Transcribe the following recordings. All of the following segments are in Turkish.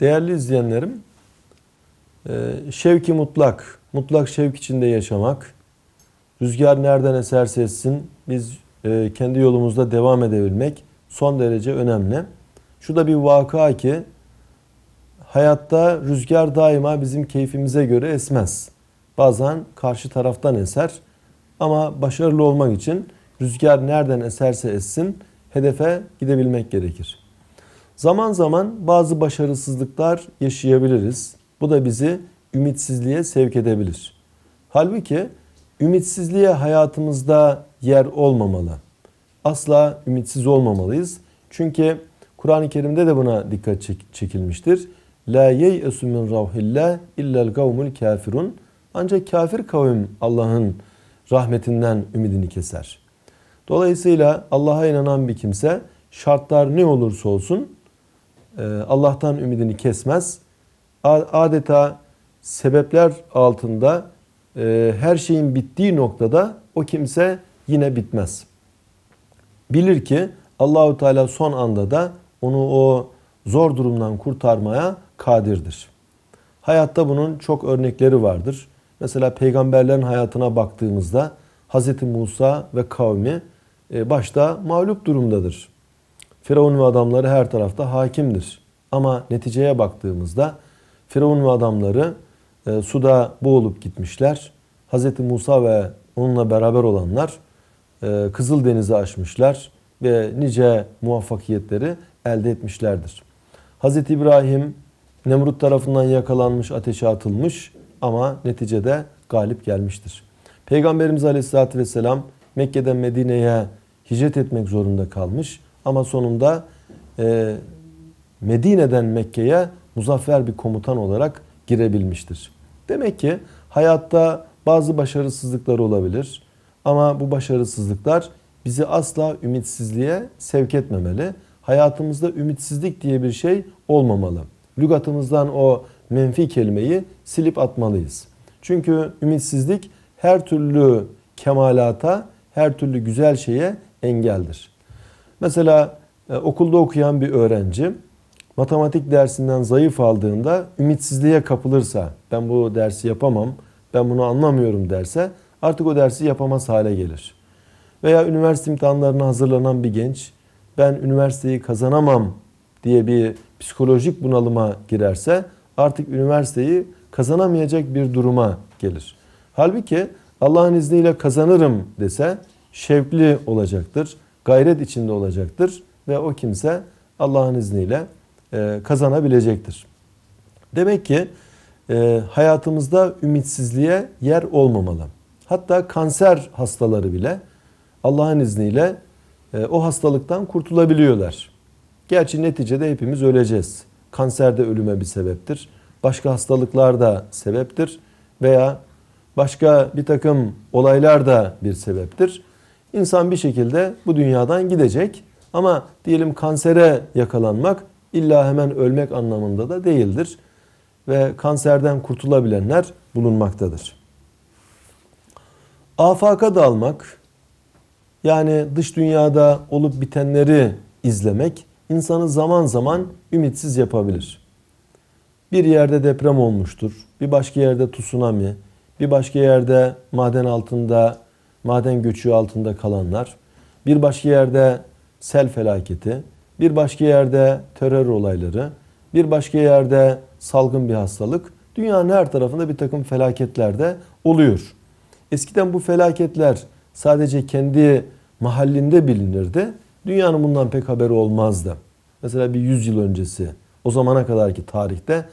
Değerli izleyenlerim, e, şevki mutlak, mutlak şevk içinde yaşamak, rüzgar nereden eserse etsin biz e, kendi yolumuzda devam edebilmek son derece önemli. Şu da bir vaka ki hayatta rüzgar daima bizim keyfimize göre esmez. Bazen karşı taraftan eser ama başarılı olmak için rüzgar nereden eserse essin hedefe gidebilmek gerekir. Zaman zaman bazı başarısızlıklar yaşayabiliriz. Bu da bizi ümitsizliğe sevk edebilir. Halbuki ümitsizliğe hayatımızda yer olmamalı. Asla ümitsiz olmamalıyız. Çünkü Kur'an-ı Kerim'de de buna dikkat çekilmiştir. La yeyesu min ravhillah illal kavmul kafirun. Ancak kafir kavim Allah'ın rahmetinden ümidini keser. Dolayısıyla Allah'a inanan bir kimse şartlar ne olursa olsun ee, Allah'tan ümidini kesmez. Adeta sebepler altında e, her şeyin bittiği noktada o kimse yine bitmez. Bilir ki Allahu Teala son anda da onu o zor durumdan kurtarmaya kadirdir. Hayatta bunun çok örnekleri vardır. Mesela peygamberlerin hayatına baktığımızda Hz. Musa ve kavmi e, başta mağlup durumdadır. Firavun ve adamları her tarafta hakimdir. Ama neticeye baktığımızda Firavun ve adamları e, suda boğulup gitmişler. Hz. Musa ve onunla beraber olanlar e, Kızıl Denizi aşmışlar ve nice muvaffakiyetleri elde etmişlerdir. Hz. İbrahim Nemrut tarafından yakalanmış, ateşe atılmış ama neticede galip gelmiştir. Peygamberimiz Aleyhisselatü Vesselam Mekke'den Medine'ye hicret etmek zorunda kalmış ama sonunda e, Medine'den Mekke'ye muzaffer bir komutan olarak girebilmiştir. Demek ki hayatta bazı başarısızlıklar olabilir. Ama bu başarısızlıklar bizi asla ümitsizliğe sevk etmemeli. Hayatımızda ümitsizlik diye bir şey olmamalı. Lügatımızdan o menfi kelimeyi silip atmalıyız. Çünkü ümitsizlik her türlü kemalata, her türlü güzel şeye engeldir. Mesela e, okulda okuyan bir öğrenci matematik dersinden zayıf aldığında ümitsizliğe kapılırsa, ben bu dersi yapamam, ben bunu anlamıyorum derse artık o dersi yapamaz hale gelir. Veya üniversite imtihanlarına hazırlanan bir genç ben üniversiteyi kazanamam diye bir psikolojik bunalıma girerse artık üniversiteyi kazanamayacak bir duruma gelir. Halbuki Allah'ın izniyle kazanırım dese şevkli olacaktır gayret içinde olacaktır ve o kimse Allah'ın izniyle e, kazanabilecektir. Demek ki e, hayatımızda ümitsizliğe yer olmamalı. Hatta kanser hastaları bile Allah'ın izniyle e, o hastalıktan kurtulabiliyorlar. Gerçi neticede hepimiz öleceğiz. Kanser de ölüme bir sebeptir. Başka hastalıklar da sebeptir veya başka bir takım olaylar da bir sebeptir. İnsan bir şekilde bu dünyadan gidecek. Ama diyelim kansere yakalanmak illa hemen ölmek anlamında da değildir. Ve kanserden kurtulabilenler bulunmaktadır. Afaka dalmak, yani dış dünyada olup bitenleri izlemek insanı zaman zaman ümitsiz yapabilir. Bir yerde deprem olmuştur, bir başka yerde tsunami, bir başka yerde maden altında maden göçüğü altında kalanlar, bir başka yerde sel felaketi, bir başka yerde terör olayları, bir başka yerde salgın bir hastalık, dünyanın her tarafında bir takım felaketler de oluyor. Eskiden bu felaketler sadece kendi mahallinde bilinirdi. Dünyanın bundan pek haberi olmazdı. Mesela bir 100 yıl öncesi, o zamana kadarki tarihte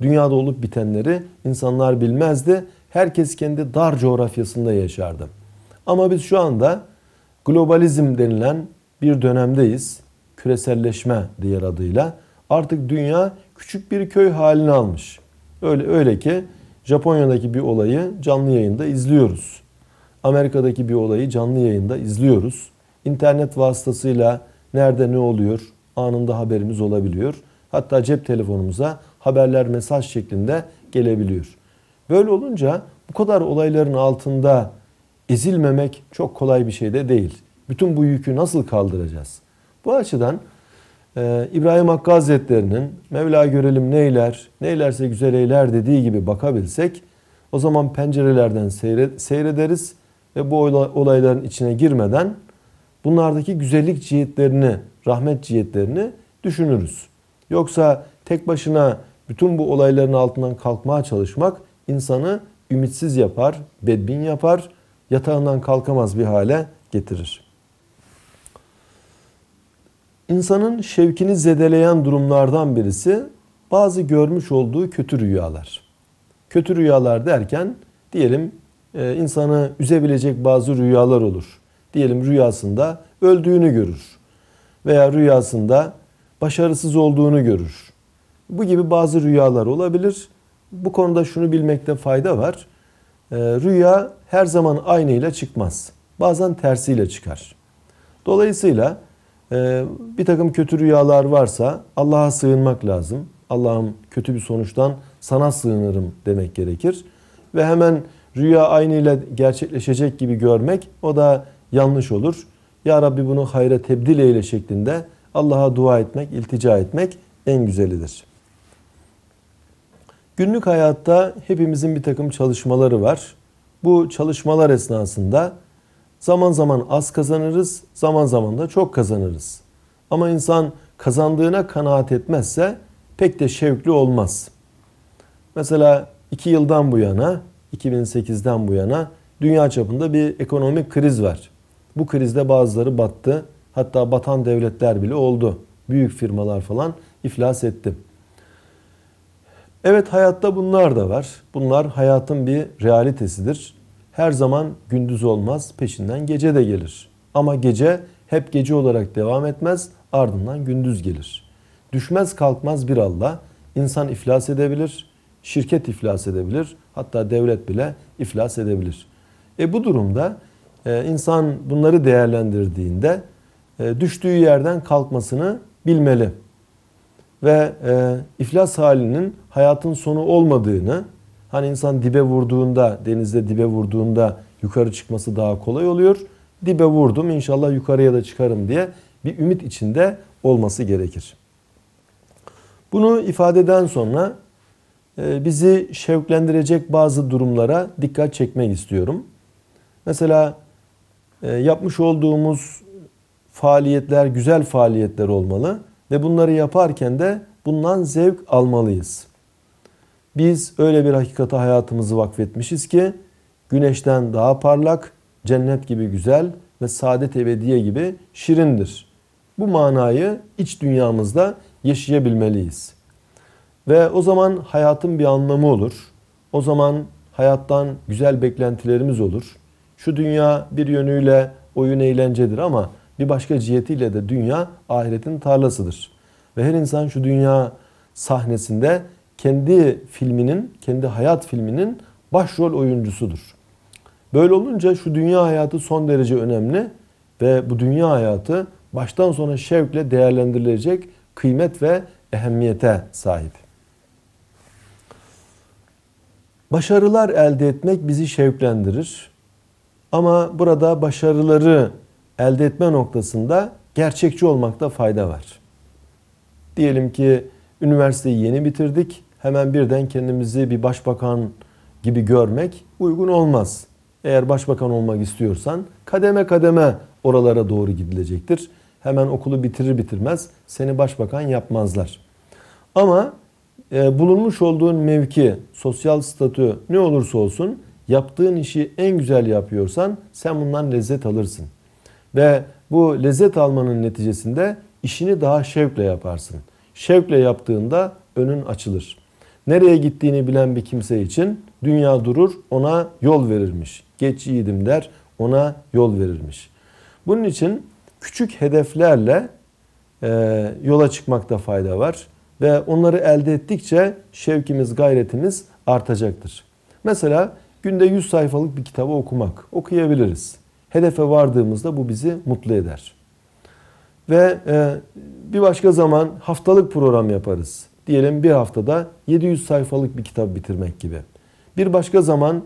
dünyada olup bitenleri insanlar bilmezdi. Herkes kendi dar coğrafyasında yaşardı. Ama biz şu anda globalizm denilen bir dönemdeyiz. Küreselleşme diğer adıyla. Artık dünya küçük bir köy halini almış. Öyle öyle ki Japonya'daki bir olayı canlı yayında izliyoruz. Amerika'daki bir olayı canlı yayında izliyoruz. İnternet vasıtasıyla nerede ne oluyor anında haberimiz olabiliyor. Hatta cep telefonumuza haberler mesaj şeklinde gelebiliyor. Böyle olunca bu kadar olayların altında ezilmemek çok kolay bir şey de değil. Bütün bu yükü nasıl kaldıracağız? Bu açıdan e, İbrahim Hakkı Hazretleri'nin Mevla görelim neyler, neylerse güzel eyler dediği gibi bakabilsek o zaman pencerelerden seyrederiz ve bu olayların içine girmeden bunlardaki güzellik cihetlerini, rahmet cihetlerini düşünürüz. Yoksa tek başına bütün bu olayların altından kalkmaya çalışmak insanı ümitsiz yapar, bedbin yapar yatağından kalkamaz bir hale getirir. İnsanın şevkini zedeleyen durumlardan birisi bazı görmüş olduğu kötü rüyalar. Kötü rüyalar derken diyelim e, insanı üzebilecek bazı rüyalar olur. Diyelim rüyasında öldüğünü görür veya rüyasında başarısız olduğunu görür. Bu gibi bazı rüyalar olabilir. Bu konuda şunu bilmekte fayda var. Ee, rüya her zaman aynıyla çıkmaz. Bazen tersiyle çıkar. Dolayısıyla e, bir takım kötü rüyalar varsa Allah'a sığınmak lazım. Allah'ım kötü bir sonuçtan sana sığınırım demek gerekir. Ve hemen rüya aynıyla gerçekleşecek gibi görmek o da yanlış olur. Ya Rabbi bunu hayra tebdil eyle şeklinde Allah'a dua etmek, iltica etmek en güzelidir. Günlük hayatta hepimizin bir takım çalışmaları var. Bu çalışmalar esnasında zaman zaman az kazanırız, zaman zaman da çok kazanırız. Ama insan kazandığına kanaat etmezse pek de şevkli olmaz. Mesela iki yıldan bu yana, 2008'den bu yana dünya çapında bir ekonomik kriz var. Bu krizde bazıları battı. Hatta batan devletler bile oldu. Büyük firmalar falan iflas etti. Evet hayatta bunlar da var. Bunlar hayatın bir realitesidir. Her zaman gündüz olmaz, peşinden gece de gelir. Ama gece hep gece olarak devam etmez, ardından gündüz gelir. Düşmez kalkmaz bir Allah, insan iflas edebilir, şirket iflas edebilir, hatta devlet bile iflas edebilir. E bu durumda e, insan bunları değerlendirdiğinde e, düştüğü yerden kalkmasını bilmeli ve e, iflas halinin hayatın sonu olmadığını, hani insan dibe vurduğunda, denizde dibe vurduğunda yukarı çıkması daha kolay oluyor. Dibe vurdum inşallah yukarıya da çıkarım diye bir ümit içinde olması gerekir. Bunu ifadeden sonra e, bizi şevklendirecek bazı durumlara dikkat çekmek istiyorum. Mesela e, yapmış olduğumuz faaliyetler güzel faaliyetler olmalı ve bunları yaparken de bundan zevk almalıyız. Biz öyle bir hakikate hayatımızı vakfetmişiz ki güneşten daha parlak, cennet gibi güzel ve saadet ebediye gibi şirindir. Bu manayı iç dünyamızda yaşayabilmeliyiz. Ve o zaman hayatın bir anlamı olur. O zaman hayattan güzel beklentilerimiz olur. Şu dünya bir yönüyle oyun eğlencedir ama bir başka cihetiyle de dünya ahiretin tarlasıdır. Ve her insan şu dünya sahnesinde kendi filminin, kendi hayat filminin başrol oyuncusudur. Böyle olunca şu dünya hayatı son derece önemli ve bu dünya hayatı baştan sona şevkle değerlendirilecek kıymet ve ehemmiyete sahip. Başarılar elde etmek bizi şevklendirir. Ama burada başarıları elde etme noktasında gerçekçi olmakta fayda var. Diyelim ki üniversiteyi yeni bitirdik. Hemen birden kendimizi bir başbakan gibi görmek uygun olmaz. Eğer başbakan olmak istiyorsan kademe kademe oralara doğru gidilecektir. Hemen okulu bitirir bitirmez seni başbakan yapmazlar. Ama e, bulunmuş olduğun mevki, sosyal statü ne olursa olsun yaptığın işi en güzel yapıyorsan sen bundan lezzet alırsın. Ve bu lezzet almanın neticesinde işini daha şevkle yaparsın. Şevkle yaptığında önün açılır. Nereye gittiğini bilen bir kimse için dünya durur, ona yol verirmiş. Geç yiğidim der, ona yol verirmiş. Bunun için küçük hedeflerle e, yola çıkmakta fayda var. Ve onları elde ettikçe şevkimiz, gayretimiz artacaktır. Mesela günde 100 sayfalık bir kitabı okumak, okuyabiliriz hedefe vardığımızda bu bizi mutlu eder. Ve e, bir başka zaman haftalık program yaparız. Diyelim bir haftada 700 sayfalık bir kitap bitirmek gibi. Bir başka zaman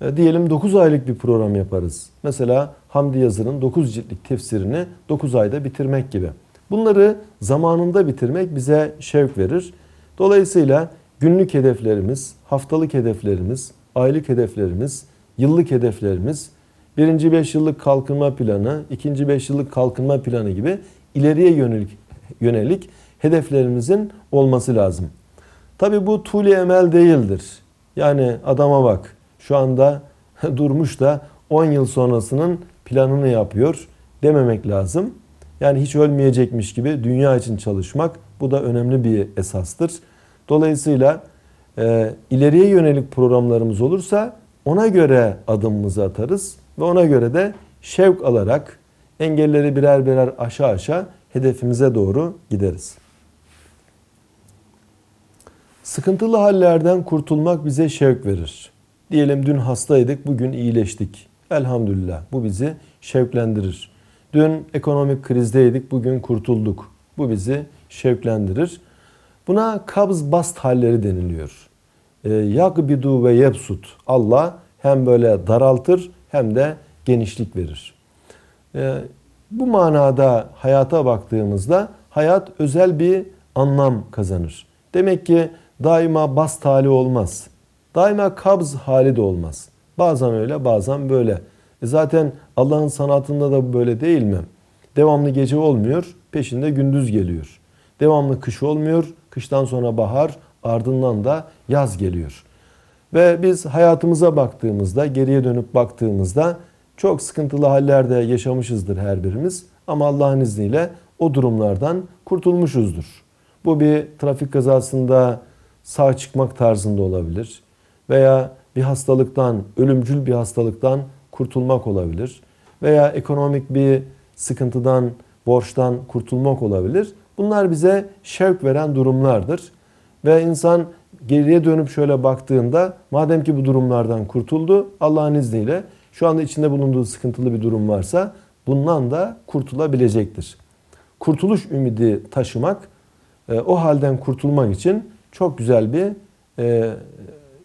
e, diyelim 9 aylık bir program yaparız. Mesela Hamdi Yazır'ın 9 ciltlik tefsirini 9 ayda bitirmek gibi. Bunları zamanında bitirmek bize şevk verir. Dolayısıyla günlük hedeflerimiz, haftalık hedeflerimiz, aylık hedeflerimiz, yıllık hedeflerimiz Birinci beş yıllık kalkınma planı, ikinci beş yıllık kalkınma planı gibi ileriye yönelik, yönelik hedeflerimizin olması lazım. Tabi bu tuli emel değildir. Yani adama bak şu anda durmuş da 10 yıl sonrasının planını yapıyor dememek lazım. Yani hiç ölmeyecekmiş gibi dünya için çalışmak bu da önemli bir esastır. Dolayısıyla e, ileriye yönelik programlarımız olursa ona göre adımımızı atarız. Ve ona göre de şevk alarak engelleri birer birer aşağı aşağı hedefimize doğru gideriz. Sıkıntılı hallerden kurtulmak bize şevk verir. Diyelim dün hastaydık, bugün iyileştik. Elhamdülillah bu bizi şevklendirir. Dün ekonomik krizdeydik, bugün kurtulduk. Bu bizi şevklendirir. Buna kabz bast halleri deniliyor. Ee, Yak bidu ve yebsut. Allah hem böyle daraltır hem de genişlik verir. E, bu manada hayata baktığımızda hayat özel bir anlam kazanır. Demek ki daima bas hali olmaz. Daima kabz hali de olmaz. Bazen öyle bazen böyle. E zaten Allah'ın sanatında da böyle değil mi? Devamlı gece olmuyor, peşinde gündüz geliyor. Devamlı kış olmuyor, kıştan sonra bahar, ardından da yaz geliyor. Ve biz hayatımıza baktığımızda, geriye dönüp baktığımızda çok sıkıntılı hallerde yaşamışızdır her birimiz. Ama Allah'ın izniyle o durumlardan kurtulmuşuzdur. Bu bir trafik kazasında sağ çıkmak tarzında olabilir veya bir hastalıktan, ölümcül bir hastalıktan kurtulmak olabilir veya ekonomik bir sıkıntıdan, borçtan kurtulmak olabilir. Bunlar bize şevk veren durumlardır. Ve insan geriye dönüp şöyle baktığında madem ki bu durumlardan kurtuldu Allah'ın izniyle şu anda içinde bulunduğu sıkıntılı bir durum varsa bundan da kurtulabilecektir. Kurtuluş ümidi taşımak e, o halden kurtulmak için çok güzel bir e,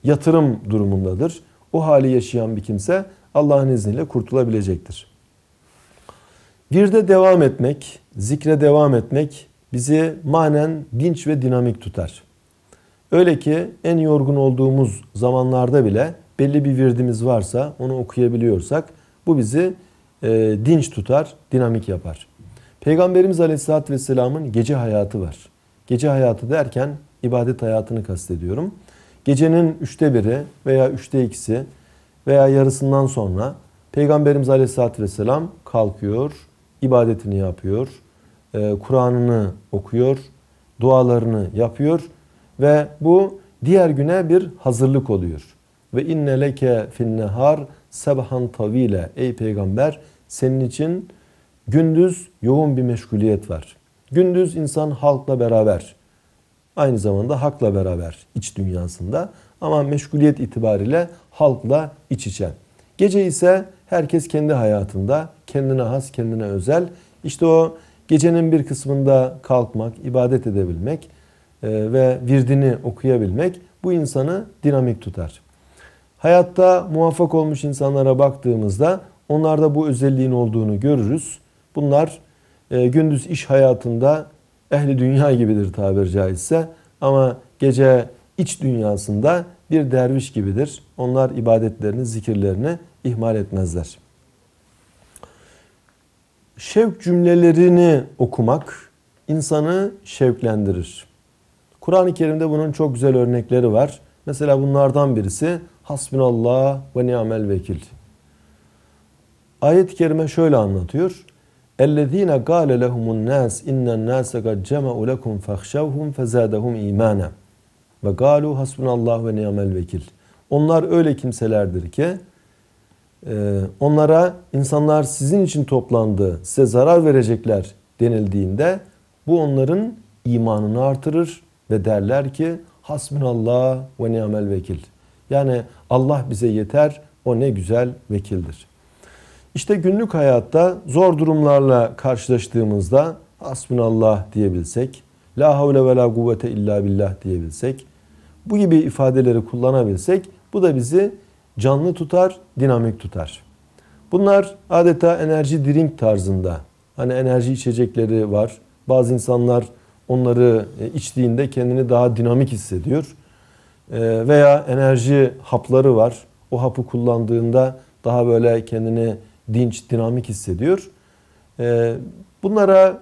yatırım durumundadır. O hali yaşayan bir kimse Allah'ın izniyle kurtulabilecektir. Bir de devam etmek, zikre devam etmek bizi manen dinç ve dinamik tutar. Öyle ki en yorgun olduğumuz zamanlarda bile belli bir virdimiz varsa onu okuyabiliyorsak bu bizi e, dinç tutar, dinamik yapar. Peygamberimiz Aleyhisselatü Vesselam'ın gece hayatı var. Gece hayatı derken ibadet hayatını kastediyorum. Gecenin üçte biri veya üçte ikisi veya yarısından sonra Peygamberimiz Aleyhisselatü Vesselam kalkıyor, ibadetini yapıyor, e, Kur'an'ını okuyor, dualarını yapıyor ve bu diğer güne bir hazırlık oluyor. Ve inne leke finnehar sebhan tavile. Ey peygamber senin için gündüz yoğun bir meşguliyet var. Gündüz insan halkla beraber, aynı zamanda hakla beraber iç dünyasında ama meşguliyet itibariyle halkla iç içe. Gece ise herkes kendi hayatında, kendine has, kendine özel. işte o gecenin bir kısmında kalkmak, ibadet edebilmek, ee, ve virdini okuyabilmek bu insanı dinamik tutar. Hayatta muvaffak olmuş insanlara baktığımızda onlarda bu özelliğin olduğunu görürüz. Bunlar e, gündüz iş hayatında ehli dünya gibidir tabir caizse ama gece iç dünyasında bir derviş gibidir. Onlar ibadetlerini, zikirlerini ihmal etmezler. Şevk cümlelerini okumak insanı şevklendirir. Kur'an-ı Kerim'de bunun çok güzel örnekleri var. Mesela bunlardan birisi hasbunallah ve ni'mel vekil. Ayet-i kerime şöyle anlatıyor. اَلَّذ۪ينَ قَالَ nas? النَّاسِ اِنَّ النَّاسَ قَدْ جَمَعُ لَكُمْ فَخْشَوْهُمْ imana. Ve galu hasbunallah ve ni'mel vekil. Onlar öyle kimselerdir ki e, onlara insanlar sizin için toplandı, size zarar verecekler denildiğinde bu onların imanını artırır, ve derler ki hasbunallah ve ni'mel vekil. Yani Allah bize yeter, o ne güzel vekildir. İşte günlük hayatta zor durumlarla karşılaştığımızda hasbunallah diyebilsek, la havle ve la kuvvete illa billah diyebilsek, bu gibi ifadeleri kullanabilsek bu da bizi canlı tutar, dinamik tutar. Bunlar adeta enerji drink tarzında. Hani enerji içecekleri var. Bazı insanlar onları e, içtiğinde kendini daha dinamik hissediyor. E, veya enerji hapları var. O hapı kullandığında daha böyle kendini dinç, dinamik hissediyor. E, bunlara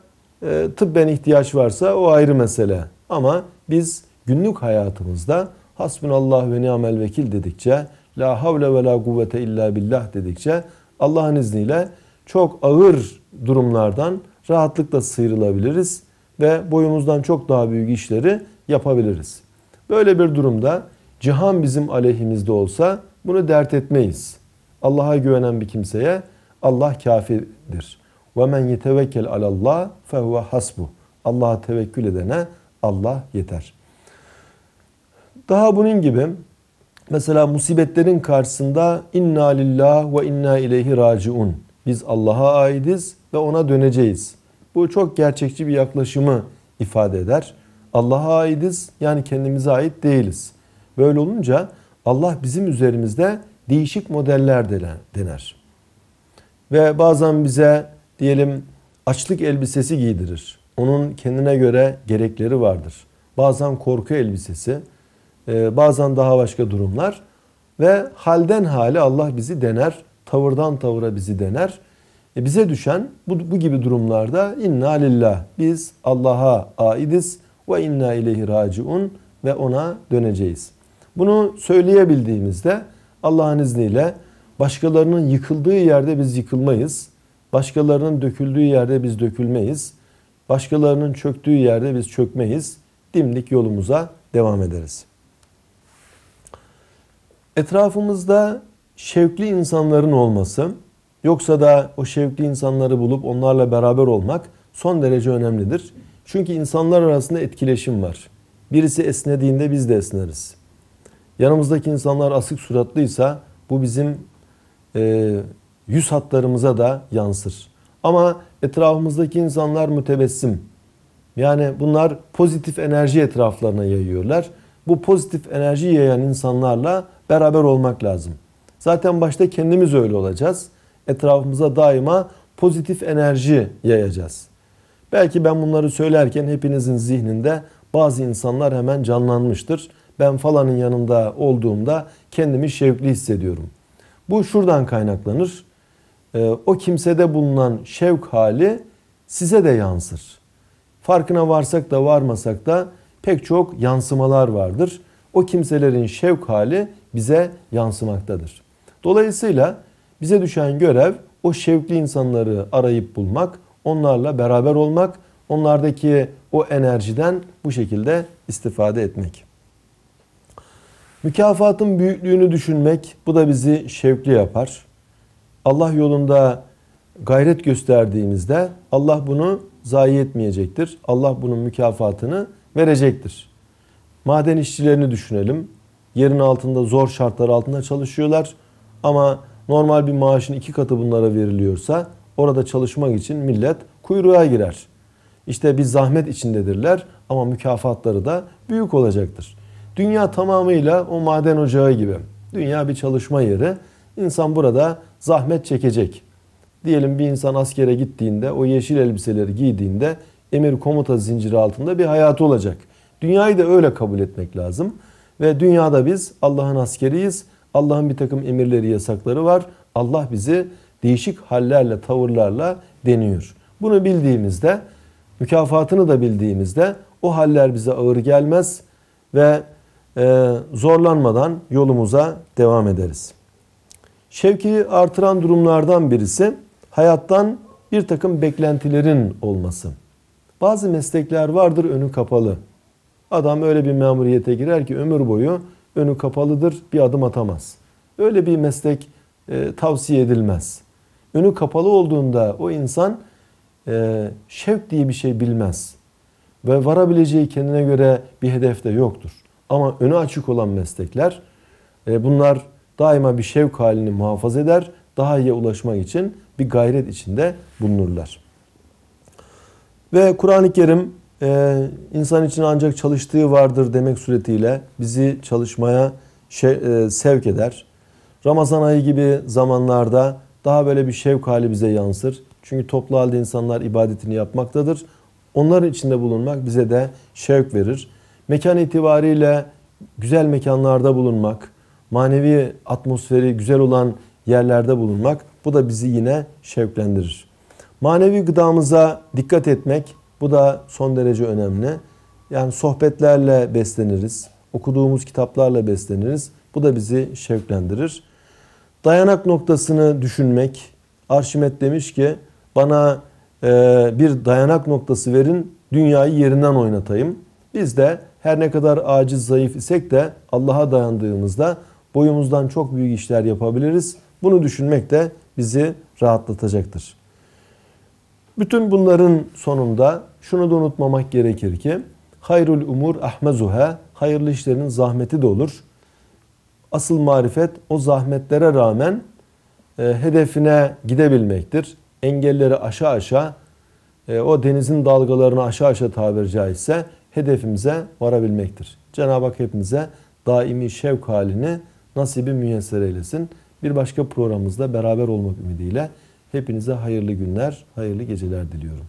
tıbben ihtiyaç varsa o ayrı mesele. Ama biz günlük hayatımızda hasbunallah ve ni'mel vekil dedikçe, la havle ve la kuvvete illa billah dedikçe Allah'ın izniyle çok ağır durumlardan rahatlıkla sıyrılabiliriz ve boyumuzdan çok daha büyük işleri yapabiliriz. Böyle bir durumda cihan bizim aleyhimizde olsa bunu dert etmeyiz. Allah'a güvenen bir kimseye Allah kafidir. وَمَنْ يَتَوَكَّلْ عَلَى اللّٰهِ فَهُوَ hasbu. Allah'a tevekkül edene Allah yeter. Daha bunun gibi mesela musibetlerin karşısında inna lillah ve inna ileyhi raciun. Biz Allah'a aidiz ve ona döneceğiz. Bu çok gerçekçi bir yaklaşımı ifade eder. Allah'a aitiz yani kendimize ait değiliz. Böyle olunca Allah bizim üzerimizde değişik modeller dener. Ve bazen bize diyelim açlık elbisesi giydirir. Onun kendine göre gerekleri vardır. Bazen korku elbisesi, e, bazen daha başka durumlar. Ve halden hale Allah bizi dener, tavırdan tavıra bizi dener. E bize düşen bu, bu gibi durumlarda inna lillah biz Allah'a aidiz ve inna ileyhi raciun ve ona döneceğiz. Bunu söyleyebildiğimizde Allah'ın izniyle başkalarının yıkıldığı yerde biz yıkılmayız. Başkalarının döküldüğü yerde biz dökülmeyiz. Başkalarının çöktüğü yerde biz çökmeyiz. Dimdik yolumuza devam ederiz. Etrafımızda şevkli insanların olması, Yoksa da o şevkli insanları bulup onlarla beraber olmak son derece önemlidir. Çünkü insanlar arasında etkileşim var. Birisi esnediğinde biz de esneriz. Yanımızdaki insanlar asık suratlıysa bu bizim e, yüz hatlarımıza da yansır. Ama etrafımızdaki insanlar mütebessim. Yani bunlar pozitif enerji etraflarına yayıyorlar. Bu pozitif enerji yayan insanlarla beraber olmak lazım. Zaten başta kendimiz öyle olacağız etrafımıza daima pozitif enerji yayacağız. Belki ben bunları söylerken hepinizin zihninde bazı insanlar hemen canlanmıştır. Ben falanın yanında olduğumda kendimi şevkli hissediyorum. Bu şuradan kaynaklanır. Ee, o kimsede bulunan şevk hali size de yansır. Farkına varsak da varmasak da pek çok yansımalar vardır. O kimselerin şevk hali bize yansımaktadır. Dolayısıyla bize düşen görev o şevkli insanları arayıp bulmak, onlarla beraber olmak, onlardaki o enerjiden bu şekilde istifade etmek. Mükafatın büyüklüğünü düşünmek bu da bizi şevkli yapar. Allah yolunda gayret gösterdiğimizde Allah bunu zayi etmeyecektir. Allah bunun mükafatını verecektir. Maden işçilerini düşünelim. Yerin altında zor şartlar altında çalışıyorlar ama normal bir maaşın iki katı bunlara veriliyorsa orada çalışmak için millet kuyruğa girer. İşte bir zahmet içindedirler ama mükafatları da büyük olacaktır. Dünya tamamıyla o maden ocağı gibi. Dünya bir çalışma yeri. İnsan burada zahmet çekecek. Diyelim bir insan askere gittiğinde o yeşil elbiseleri giydiğinde emir komuta zinciri altında bir hayatı olacak. Dünyayı da öyle kabul etmek lazım. Ve dünyada biz Allah'ın askeriyiz. Allah'ın bir takım emirleri, yasakları var. Allah bizi değişik hallerle, tavırlarla deniyor. Bunu bildiğimizde, mükafatını da bildiğimizde o haller bize ağır gelmez ve e, zorlanmadan yolumuza devam ederiz. Şevki artıran durumlardan birisi hayattan bir takım beklentilerin olması. Bazı meslekler vardır önü kapalı. Adam öyle bir memuriyete girer ki ömür boyu önü kapalıdır, bir adım atamaz. Öyle bir meslek e, tavsiye edilmez. Önü kapalı olduğunda o insan e, şevk diye bir şey bilmez. Ve varabileceği kendine göre bir hedef de yoktur. Ama önü açık olan meslekler e, bunlar daima bir şevk halini muhafaza eder. Daha iyi ulaşmak için bir gayret içinde bulunurlar. Ve Kur'an-ı Kerim e, insan için ancak çalıştığı vardır demek suretiyle bizi çalışmaya şey, e, sevk eder. Ramazan ayı gibi zamanlarda daha böyle bir şevk hali bize yansır. Çünkü toplu halde insanlar ibadetini yapmaktadır. Onların içinde bulunmak bize de şevk verir. Mekan itibariyle güzel mekanlarda bulunmak, manevi atmosferi güzel olan yerlerde bulunmak bu da bizi yine şevklendirir. Manevi gıdamıza dikkat etmek bu da son derece önemli. Yani sohbetlerle besleniriz. Okuduğumuz kitaplarla besleniriz. Bu da bizi şevklendirir. Dayanak noktasını düşünmek. Arşimet demiş ki bana e, bir dayanak noktası verin dünyayı yerinden oynatayım. Biz de her ne kadar aciz zayıf isek de Allah'a dayandığımızda boyumuzdan çok büyük işler yapabiliriz. Bunu düşünmek de bizi rahatlatacaktır. Bütün bunların sonunda şunu da unutmamak gerekir ki hayrul umur ahmezuha hayırlı işlerin zahmeti de olur. Asıl marifet o zahmetlere rağmen e, hedefine gidebilmektir. Engelleri aşağı aşağı e, o denizin dalgalarını aşağı aşağı tabiri caizse hedefimize varabilmektir. Cenab-ı Hak hepimize daimi şevk halini nasibi müyesser eylesin. Bir başka programımızda beraber olmak ümidiyle Hepinize hayırlı günler, hayırlı geceler diliyorum.